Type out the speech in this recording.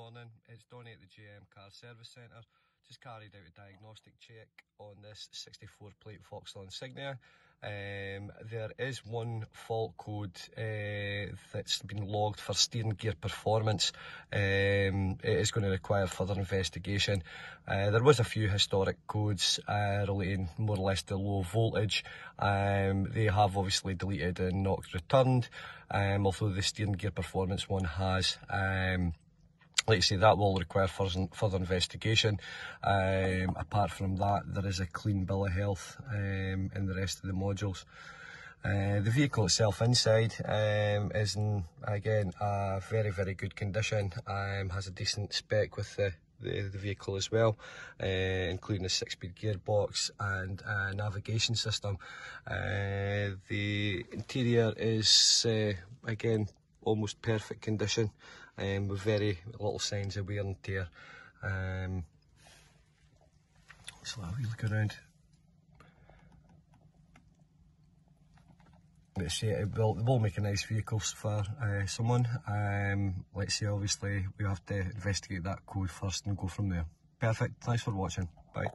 morning. It's Donny at the GM Car Service Centre. Just carried out a diagnostic check on this 64 plate Vauxhall Insignia. Um, there is one fault code uh, that's been logged for steering gear performance. Um, it is going to require further investigation. Uh, there was a few historic codes uh, relating more or less to low voltage. Um, they have obviously deleted and not returned, um, although the steering gear performance one has. Um, like I say, that will require further, investigation. Um, apart from that, there is a clean bill of health um, in the rest of the modules. Uh, the vehicle itself inside um, is in, again a very very good condition um, has a decent spec with the, the, the vehicle as well uh, including a six-speed gearbox and a navigation system uh, the interior is uh, again almost perfect condition um, with very little signs of wear and tear. Um, so if you look around, let's say it will, it will make a nice vehicle for uh, someone. Um, let's say obviously we have to investigate that code first and go from there. Perfect, thanks for watching, bye.